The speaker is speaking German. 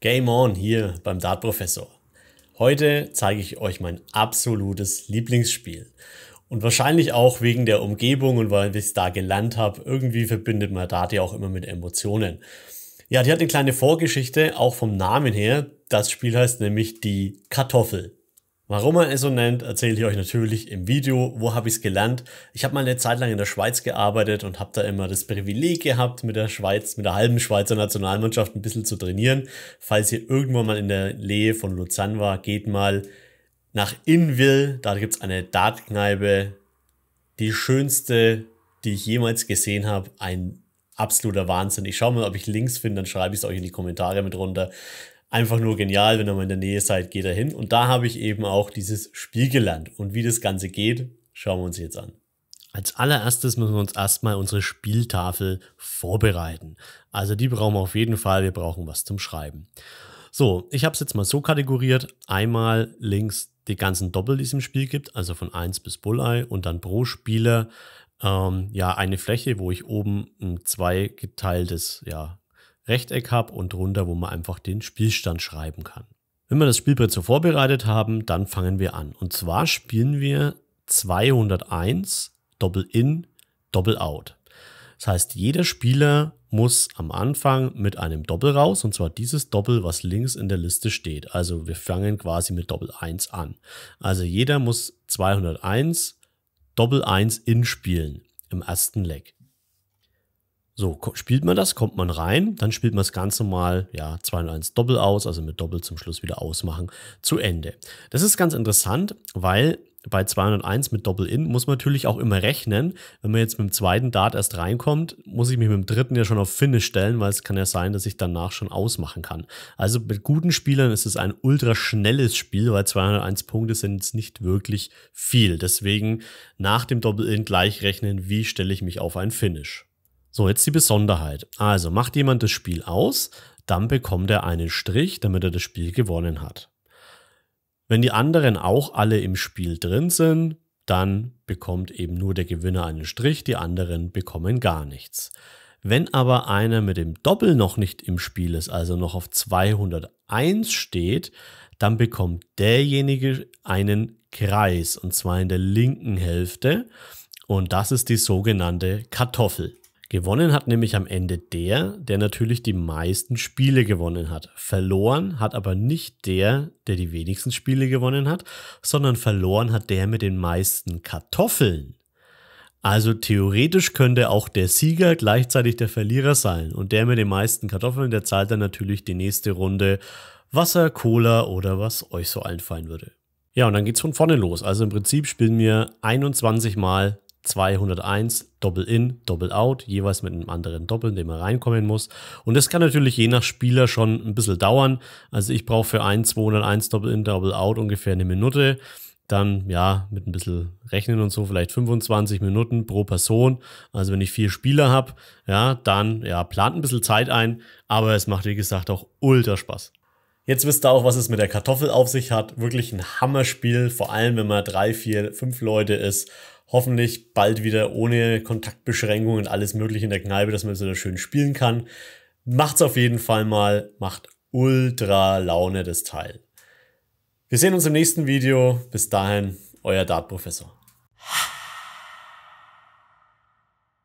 Game on hier beim Dart-Professor. Heute zeige ich euch mein absolutes Lieblingsspiel. Und wahrscheinlich auch wegen der Umgebung und weil ich es da gelernt habe, irgendwie verbindet man Dart ja auch immer mit Emotionen. Ja, die hat eine kleine Vorgeschichte, auch vom Namen her. Das Spiel heißt nämlich die Kartoffel. Warum er es so nennt, erzähle ich euch natürlich im Video. Wo habe ich es gelernt? Ich habe mal eine Zeit lang in der Schweiz gearbeitet und habe da immer das Privileg gehabt, mit der Schweiz, mit der halben Schweizer Nationalmannschaft ein bisschen zu trainieren. Falls ihr irgendwann mal in der Nähe von Luzern war, geht mal nach Innville. Da gibt es eine Dartkneipe. Die schönste, die ich jemals gesehen habe. Ein absoluter Wahnsinn. Ich schaue mal, ob ich Links finde, dann schreibe ich es euch in die Kommentare mit runter einfach nur genial, wenn ihr mal in der Nähe seid, geht da hin. Und da habe ich eben auch dieses Spiel gelernt. Und wie das Ganze geht, schauen wir uns jetzt an. Als allererstes müssen wir uns erstmal unsere Spieltafel vorbereiten. Also die brauchen wir auf jeden Fall, wir brauchen was zum Schreiben. So, ich habe es jetzt mal so kategoriert. Einmal links die ganzen Doppel, die es im Spiel gibt, also von 1 bis Bulleye und dann pro Spieler ähm, ja eine Fläche, wo ich oben ein zweigeteiltes ja, Rechteck habe und drunter, wo man einfach den Spielstand schreiben kann. Wenn wir das Spielbrett so vorbereitet haben, dann fangen wir an. Und zwar spielen wir 201 Doppel-In, Doppel-Out. Das heißt, jeder Spieler muss am Anfang mit einem Doppel raus, und zwar dieses Doppel, was links in der Liste steht. Also wir fangen quasi mit Doppel 1 an. Also jeder muss 201 Doppel 1 in spielen im ersten Leg. So, spielt man das, kommt man rein, dann spielt man das Ganze mal, ja, 2 und 1 Doppel aus, also mit Doppel zum Schluss wieder ausmachen, zu Ende. Das ist ganz interessant, weil bei 201 mit Doppel-In muss man natürlich auch immer rechnen. Wenn man jetzt mit dem zweiten Dart erst reinkommt, muss ich mich mit dem dritten ja schon auf Finish stellen, weil es kann ja sein, dass ich danach schon ausmachen kann. Also mit guten Spielern ist es ein ultra schnelles Spiel, weil 201 Punkte sind jetzt nicht wirklich viel. Deswegen nach dem Doppel-In gleich rechnen, wie stelle ich mich auf ein Finish. So, jetzt die Besonderheit. Also macht jemand das Spiel aus, dann bekommt er einen Strich, damit er das Spiel gewonnen hat. Wenn die anderen auch alle im Spiel drin sind, dann bekommt eben nur der Gewinner einen Strich, die anderen bekommen gar nichts. Wenn aber einer mit dem Doppel noch nicht im Spiel ist, also noch auf 201 steht, dann bekommt derjenige einen Kreis und zwar in der linken Hälfte und das ist die sogenannte Kartoffel. Gewonnen hat nämlich am Ende der, der natürlich die meisten Spiele gewonnen hat. Verloren hat aber nicht der, der die wenigsten Spiele gewonnen hat, sondern verloren hat der mit den meisten Kartoffeln. Also theoretisch könnte auch der Sieger gleichzeitig der Verlierer sein. Und der mit den meisten Kartoffeln, der zahlt dann natürlich die nächste Runde Wasser, Cola oder was euch so einfallen würde. Ja, und dann geht's von vorne los. Also im Prinzip spielen wir 21 Mal 201 doppel In, doppel Out, jeweils mit einem anderen Doppel, in dem er reinkommen muss. Und das kann natürlich je nach Spieler schon ein bisschen dauern. Also ich brauche für ein 201 doppel In, doppel Out ungefähr eine Minute. Dann, ja, mit ein bisschen Rechnen und so, vielleicht 25 Minuten pro Person. Also wenn ich vier Spieler habe, ja, dann, ja, plant ein bisschen Zeit ein. Aber es macht, wie gesagt, auch ultra Spaß. Jetzt wisst ihr auch, was es mit der Kartoffel auf sich hat. Wirklich ein Hammerspiel, vor allem wenn man drei, vier, fünf Leute ist hoffentlich bald wieder ohne Kontaktbeschränkungen und alles mögliche in der Kneipe, dass man so da schön spielen kann. Macht's auf jeden Fall mal, macht ultra Laune das Teil. Wir sehen uns im nächsten Video. Bis dahin, euer Dart Professor.